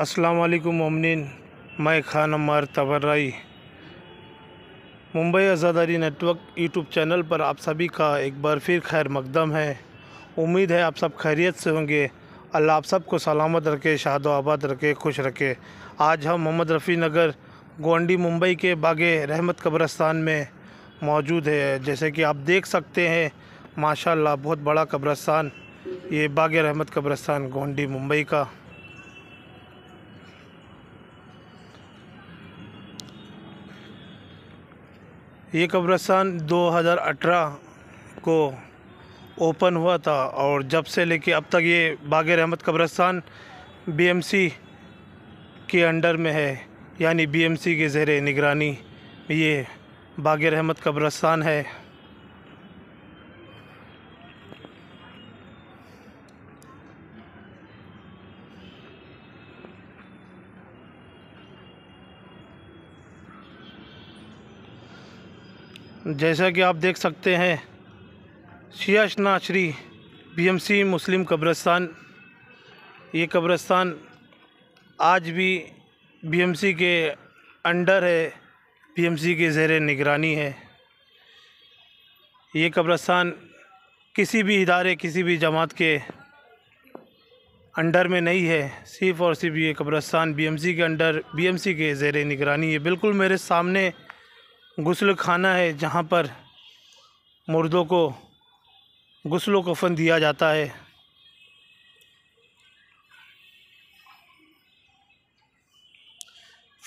असलकुम ममनिन मैं खान अमर तबर्राई Mumbai Azadari network YouTube channel पर आप सभी का एक बार फिर खैर मकदम है उम्मीद है आप सब खैरियत से होंगे अल्लाह आप सबको सलामत रखे शाद आबाद रखे खुश रखे आज हम मोहम्मद रफ़ी नगर गोंडी मुंबई के बागे रहमत कब्रस्तान में मौजूद है जैसे कि आप देख सकते हैं माशाल्लाह बहुत बड़ा कब्रस्तान ये बागे रहमत कब्रस्तान गोंडी मुंबई का ये कब्रस्तान 2018 को ओपन हुआ था और जब से लेके अब तक ये बाग रहमत कब्रस्तान बीएमसी के अंडर में है यानी बीएमसी के ज़ेर निगरानी ये बाग रहमत कब्रस्तान है जैसा कि आप देख सकते हैं शियाशना श्री बीएमसी मुस्लिम कब्रस्तान ये कब्रस्तान आज भी बीएमसी के अंडर है बीएमसी के ज़ेर निगरानी है ये कब्रस्तान किसी भी इदारे किसी भी जमात के अंडर में नहीं है सिर्फ़ और सिर्फ ये कब्रस्तान बीएमसी के अंडर बीएमसी के ज़ेर निगरानी है बिल्कुल मेरे सामने गुसल खाना है जहाँ पर मुर्दों को गुस्ल कफन दिया जाता है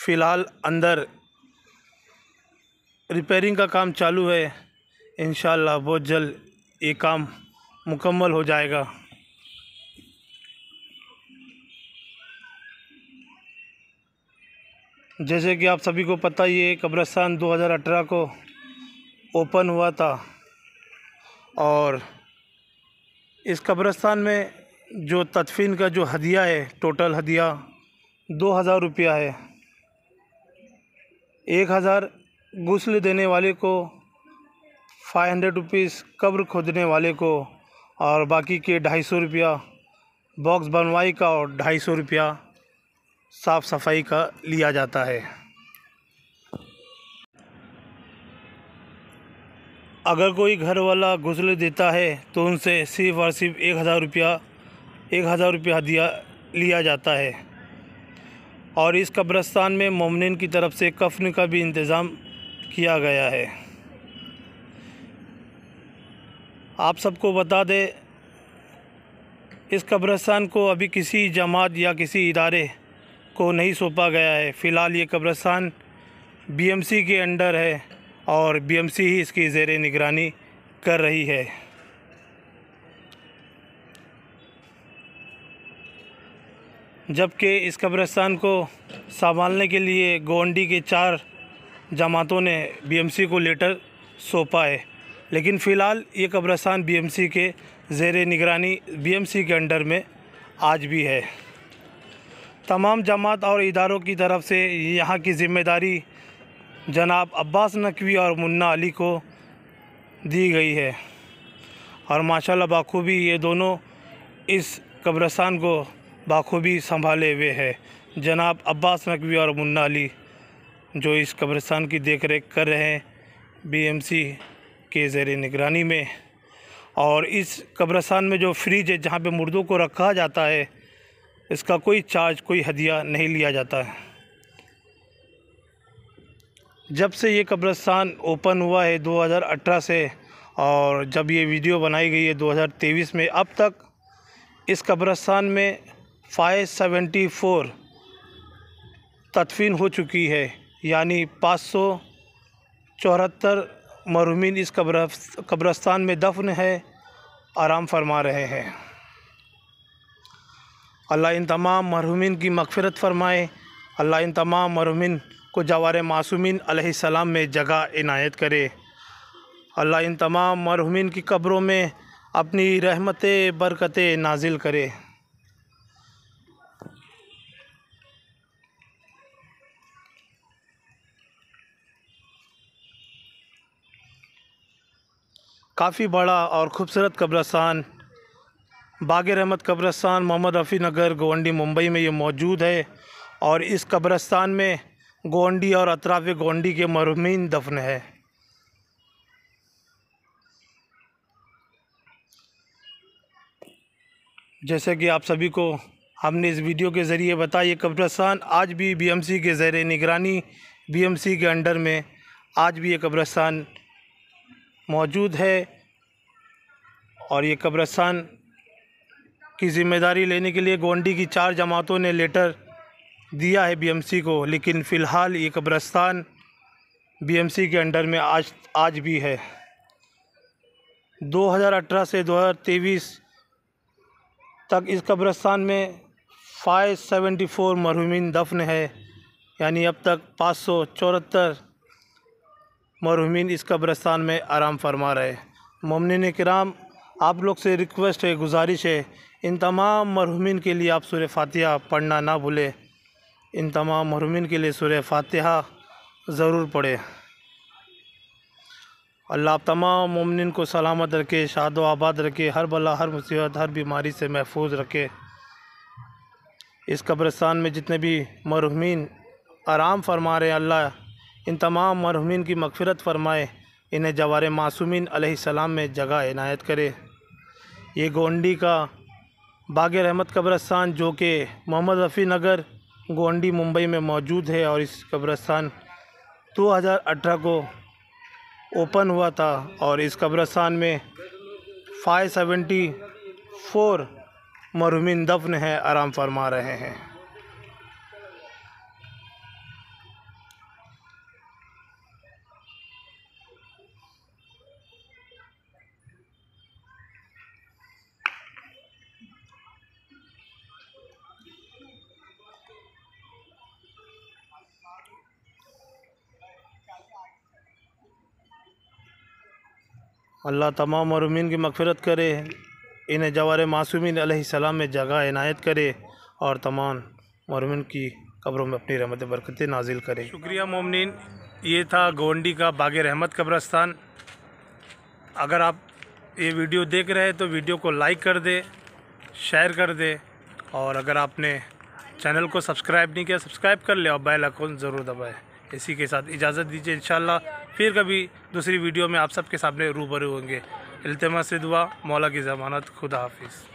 फ़िलहाल अंदर रिपेयरिंग का काम चालू है इन बहुत जल्द ये काम मुकम्मल हो जाएगा जैसे कि आप सभी को पता ही है कब्रस्तान 2018 को ओपन हुआ था और इस कब्रस्तान में जो तदफीन का जो हदिया है टोटल हदिया दो हज़ार रुपया है एक हज़ार गुसल देने वाले को फाइव हंड्रेड रुपीज़ कब्र खोदने वाले को और बाकी के ढाई सौ रुपया बॉक्स बनवाई का और ढाई सौ रुपया साफ़ सफाई का लिया जाता है अगर कोई घर वाला गुसल देता है तो उनसे सिर्फ और सिर्फ एक हज़ार रुपया एक हज़ार रुपया दिया लिया जाता है और इस कब्रस्तान में ममन की तरफ से कफन का भी इंतज़ाम किया गया है आप सबको बता दें इस कब्रस्तान को अभी किसी जमात या किसी इदारे को नहीं सौंपा गया है फ़िलहाल ये कब्रस्तान बीएमसी के अंडर है और बीएमसी ही इसकी जेर निगरानी कर रही है जबकि इस कब्रस्तान को संभालने के लिए गोंडी के चार जमातों ने बीएमसी को लेटर सौंपा है लेकिन फ़िलहाल ये कब्रस्तान बीएमसी के जेर निगरानी बीएमसी के अंडर में आज भी है तमाम जमात और इदारों की तरफ से यहाँ की ज़िम्मेदारी जनाब अब्बास नकवी और मुन्ना अली को दी गई है और माशाल्लाह बाखूबी ये दोनों इस कब्रस्तान को बाखूबी संभाले हुए है जनाब अब्बास नकवी और मुन्ना अली जो इस कब्रस्तान की देख रेख कर रहे हैं बीएमसी के ज़ेर निगरानी में और इस कब्रस्तान में जो फ्रिज है जहाँ पे मुर्दों को रखा जाता है इसका कोई चार्ज कोई हदिया नहीं लिया जाता है जब से ये कब्रस्तान ओपन हुआ है 2018 से और जब ये वीडियो बनाई गई है 2023 में अब तक इस कब्रस्तान में 574 तदफीन हो चुकी है यानी पाँच सौ चौहत्तर मरूमिन इस कब्रस्तान में दफन है आराम फरमा रहे हैं अल्लाह इन तमाम मरहुमिन की मगफरत फरमाए अल्लाह इन तमाम मरहुमिन को जवार मासूमिन सलाम में जगह इनायत करे अल्लाह इन तमाम मरहुमिन की कब्रों में अपनी रहमत बरकत नाजिल करे काफ़ी बड़ा और ख़ूबसूरत कब्रस्तान बागे अहमद कब्रस्तान मोहम्मद रफ़ी नगर गोवंडी मुंबई में ये मौजूद है और इस कब्रस्तान में गोवंडी और अतराफ़ गोवंडी के मरहमीन दफन है जैसे कि आप सभी को हमने इस वीडियो के ज़रिए बताया ये कब्रस्तान आज भी बीएमसी के ज़ैर निगरानी बीएमसी के अंडर में आज भी ये कब्रस्तान मौजूद है और ये कब्रस्तान की जिम्मेदारी लेने के लिए गोंडी की चार जमातों ने लेटर दिया है बीएमसी को लेकिन फ़िलहाल ये कब्रस्तान बीएमसी के अंडर में आज आज भी है 2018 से 2023 तक इस कब्रस्तान में 574 मरहूमिन दफन है यानी अब तक पाँच सौ चौहत्तर मरहूमिन इस कब्रस्तान में आराम फरमा रहे ममन कराम आप लोग से रिक्वेस्ट है गुजारिश है इन तमाम मरहुमिन के लिए आप सुर फातिहा पढ़ना ना भूलें इन तमाम मरहुमिन के लिए सुर फातिहा ज़रूर पढ़े अल्लाह आप तमाम ममिन को सलामत रखे शाद व आबाद रखे हर भला हर मुसीबत हर बीमारी से महफूज रखे इस कब्रस्तान में जितने भी मरहुमिन आराम फरमा रहे अल्लाह इन तमाम मरहुमिन की मगफरत फरमाए इन्हें जवार मासूमिन सलाम में जगह इनायत करे ये गोंडी का बाग़ रहमत कब्रस्तान जो कि मोहम्मद रफ़ी नगर गोंडी मुंबई में मौजूद है और इस कब्रस्तान 2018 को ओपन हुआ था और इस कब्रस्तान में 574 मरहूमिन दफन है आराम फरमा रहे हैं अल्लाह तमाम मरमिन की मगफरत करे इन्हें जवार मासूमिन सलाम में जगह इनायत करे और तमाम मरमिन की कब्रों में अपनी रहमत बरकतें नाजिल करे शुक्रिया ममनिन ये था गोंडी का बाग रहमत कब्रस्तान अगर आप ये वीडियो देख रहे हैं तो वीडियो को लाइक कर दे शेयर कर दे और अगर आपने चैनल को सब्सक्राइब नहीं किया सब्सक्राइब कर ले और बेल ज़रूर दबाए इसी के साथ इजाज़त दीजिए शाला फिर कभी दूसरी वीडियो में आप सबके सामने रूबरू होंगे से दुआ मौला की ज़मानत खुदा हाफिज़